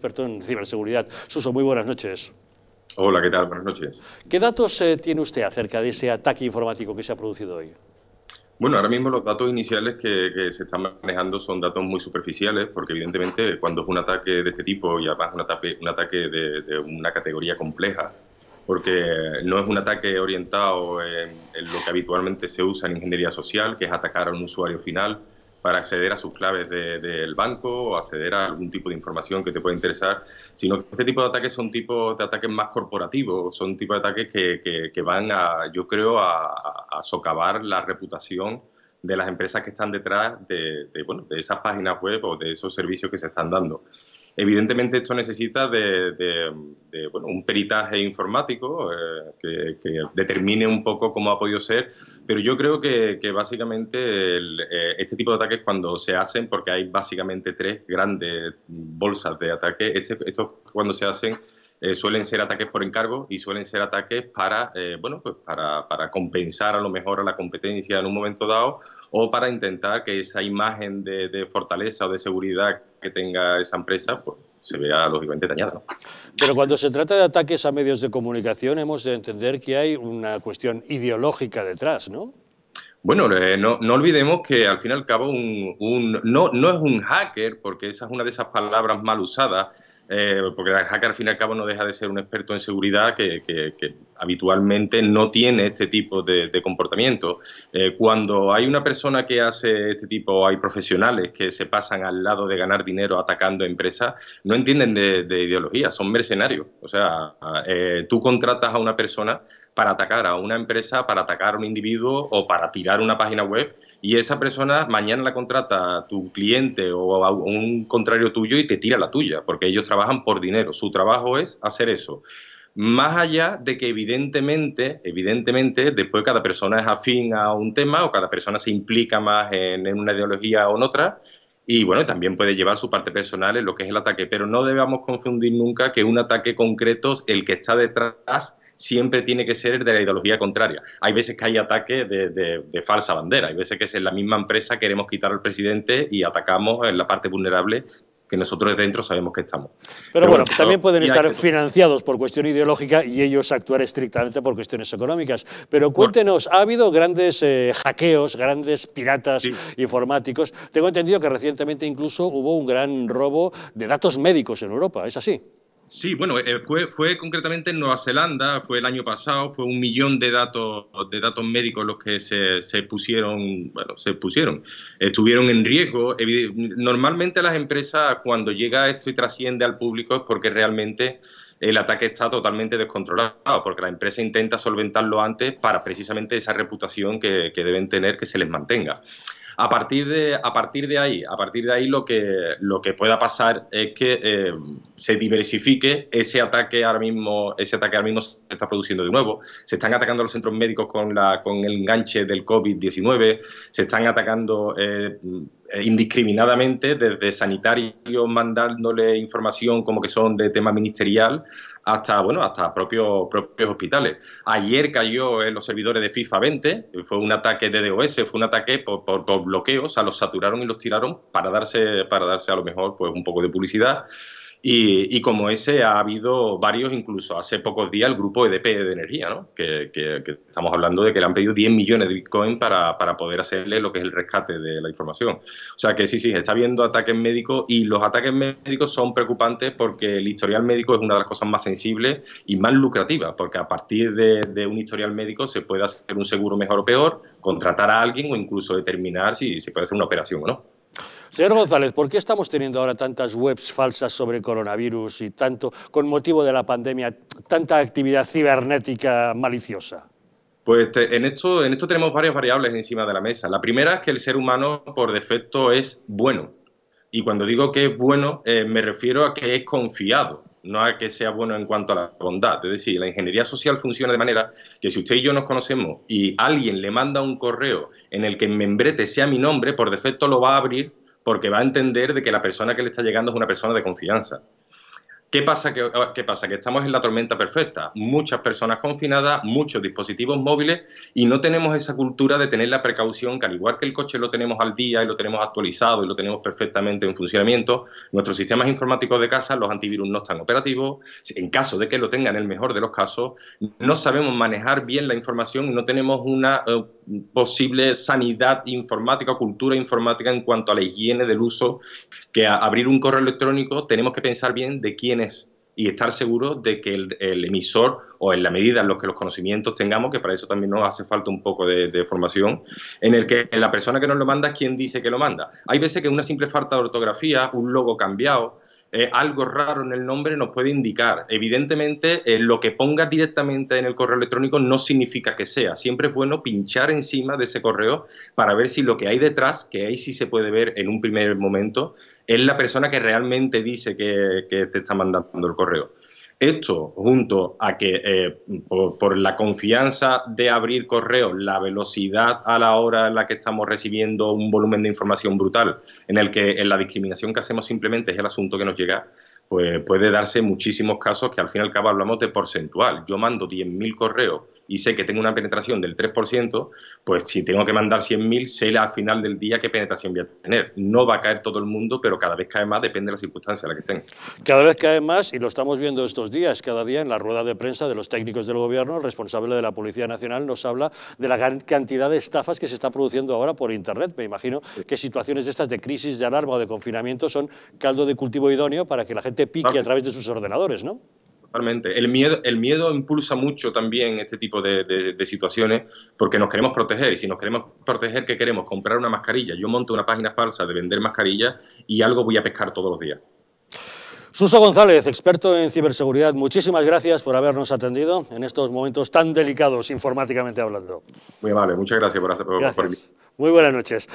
experto en ciberseguridad. Suso, muy buenas noches. Hola, ¿qué tal? Buenas noches. ¿Qué datos eh, tiene usted acerca de ese ataque informático que se ha producido hoy? Bueno, ahora mismo los datos iniciales que, se están manejando son datos muy superficiales, porque evidentemente cuando es un ataque de este tipo, y además un ataque, un ataque de, una categoría compleja, porque no es un ataque orientado en, en, lo que habitualmente se usa en ingeniería social, que es atacar a un usuario final, para acceder a sus claves del banco o acceder a algún tipo de información que te pueda interesar, sino que este tipo de ataques son tipos de ataques más corporativos, son tipos de ataques que, que, van a, yo creo, a, socavar la reputación de las empresas que están detrás de, de bueno, de esas páginas web o de esos servicios que se están dando. Evidentemente esto necesita de, un peritaje informático eh, que, determine un poco cómo ha podido ser, pero yo creo que, básicamente eh, este tipo de ataques cuando se hacen, porque hay básicamente tres grandes bolsas de ataque, este, estos cuando se hacen eh, suelen ser ataques por encargo y suelen ser ataques para, eh, bueno, pues para, para, compensar a lo mejor a la competencia en un momento dado o para intentar que esa imagen de, fortaleza o de seguridad que tenga esa empresa pues, se vea lógicamente dañada. Pero cuando se trata de ataques a medios de comunicación hemos de entender que hay una cuestión ideológica detrás, ¿no? Bueno, eh, no, no, olvidemos que al fin y al cabo un, un, no, no es un hacker, porque esa es una de esas palabras mal usadas, eh, porque el hacker al fin y al cabo no deja de ser un experto en seguridad que, habitualmente no tiene este tipo de, comportamiento. Eh, cuando hay una persona que hace este tipo, hay profesionales que se pasan al lado de ganar dinero atacando empresas, no entienden de, ideología, son mercenarios. O sea, eh, tú contratas a una persona para atacar a una empresa, para atacar a un individuo o para tirar una página web y esa persona mañana la contrata a tu cliente o a un contrario tuyo y te tira la tuya, porque ellos trabajan trabajan por dinero. Su trabajo es hacer eso. Más allá de que evidentemente, evidentemente, después cada persona es afín a un tema o cada persona se implica más en, una ideología o en otra, y bueno, también puede llevar su parte personal en lo que es el ataque, pero no debamos confundir nunca que un ataque concreto, el que está detrás, siempre tiene que ser de la ideología contraria. Hay veces que hay ataques de, de, falsa bandera, hay veces que es en la misma empresa queremos quitar al presidente y atacamos en la parte vulnerable que nosotros dentro sabemos que estamos. Pero, bueno, también pueden estar financiados por cuestión ideológica y ellos actuar estrictamente por cuestiones económicas. Pero cuéntenos, ha habido grandes eh, hackeos, grandes piratas informáticos. Tengo entendido que recientemente incluso hubo un gran robo de datos médicos en Europa, ¿es así? Sí, bueno, eh, fue, fue, concretamente en Nueva Zelanda, fue el año pasado, fue un millón de datos, de datos médicos los que se, pusieron, bueno, se pusieron, estuvieron en riesgo. Normalmente las empresas cuando llega esto y trasciende al público es porque realmente el ataque está totalmente descontrolado, porque la empresa intenta solventarlo antes para precisamente esa reputación que, que deben tener que se les mantenga. A partir de, a partir de ahí, a partir de ahí lo que, lo que pueda pasar es que eh, se diversifique ese ataque ahora mismo, ese ataque ahora mismo se está produciendo de nuevo. Se están atacando los centros médicos con la, con el enganche del COVID-19, se están atacando eh, eh, indiscriminadamente desde sanitarios mandándole información como que son de tema ministerial hasta, bueno, hasta propios, propios hospitales. Ayer cayó en los servidores de FIFA 20, fue un ataque de DOS, fue un ataque por, por, bloqueos, o sea, los saturaron y los tiraron para darse, para darse a lo mejor pues un poco de publicidad. Y, como ese ha habido varios, incluso hace pocos días el grupo EDP de energía, ¿no? que, estamos hablando de que le han pedido 10 millones de Bitcoin para, poder hacerle lo que es el rescate de la información. O sea que sí, sí, está viendo ataques médicos y los ataques médicos son preocupantes porque el historial médico es una de las cosas más sensibles y más lucrativas, porque a partir de, un historial médico se puede hacer un seguro mejor o peor, contratar a alguien o incluso determinar si se puede hacer una operación o no. Señor González, ¿por qué estamos teniendo ahora tantas webs falsas sobre coronavirus y tanto, con motivo de la pandemia, tanta actividad cibernética maliciosa? Pues en, esto, en esto tenemos varias variables encima de la mesa. La primera es que el ser humano por defecto es bueno. Y cuando digo que es bueno, eh, me refiero a que es confiado no a que sea bueno en cuanto a la bondad. Es decir, la ingeniería social funciona de manera que si usted y yo nos conocemos y alguien le manda un correo en el que en membrete sea mi nombre, por defecto lo va a abrir porque va a entender de que la persona que le está llegando es una persona de confianza. ¿Qué pasa? Que, ah, pasa? Que estamos en la tormenta perfecta. Muchas personas confinadas, muchos dispositivos móviles y no tenemos esa cultura de tener la precaución que al igual que el coche lo tenemos al día y lo tenemos actualizado y lo tenemos perfectamente en funcionamiento, nuestros sistemas informáticos de casa, los antivirus no están operativos. En caso de que lo tengan, el mejor de los casos, no sabemos manejar bien la información y no tenemos una eh, posible sanidad informática, o cultura informática en cuanto a la higiene del uso, que abrir un correo electrónico tenemos que pensar bien de quién y estar seguro de que el, emisor, o en la medida en los que los conocimientos tengamos, que para eso también nos hace falta un poco de, de, formación, en el que la persona que nos lo manda es quien dice que lo manda. Hay veces que una simple falta de ortografía, un logo cambiado, eh, algo raro en el nombre nos puede indicar. Evidentemente, eh, lo que ponga directamente en el correo electrónico no significa que sea. Siempre es bueno pinchar encima de ese correo para ver si lo que hay detrás, que ahí sí se puede ver en un primer momento, es la persona que realmente dice que te está mandando el correo. Esto, junto a que eh, por, la confianza de abrir correos, la velocidad a la hora en la que estamos recibiendo un volumen de información brutal, en el que en la discriminación que hacemos simplemente es el asunto que nos llega, pues puede darse muchísimos casos que al fin y al cabo hablamos de porcentual. Yo mando 10.000 correos y sé que tengo una penetración del 3%, pues si tengo que mandar 100.000, sé al final del día qué penetración voy a tener. No va a caer todo el mundo, pero cada vez cae más, depende de la circunstancia en la que estén. Cada vez cae más, y lo estamos viendo estos días, cada día en la rueda de prensa de los técnicos del gobierno, el responsable de la Policía Nacional nos habla de la gran cantidad de estafas que se está produciendo ahora por Internet. Me imagino que situaciones estas de crisis, de alarma o de confinamiento son caldo de cultivo idóneo para que la gente pique a través de sus ordenadores, ¿no? Totalmente. El miedo, el miedo impulsa mucho también este tipo de, situaciones porque nos queremos proteger. Y si nos queremos proteger, ¿qué queremos? Comprar una mascarilla. Yo monto una página falsa de vender mascarillas y algo voy a pescar todos los días. Suso González, experto en ciberseguridad, muchísimas gracias por habernos atendido en estos momentos tan delicados informáticamente hablando. Muy amable, muchas gracias por, hacer, gracias. por Muy buenas noches.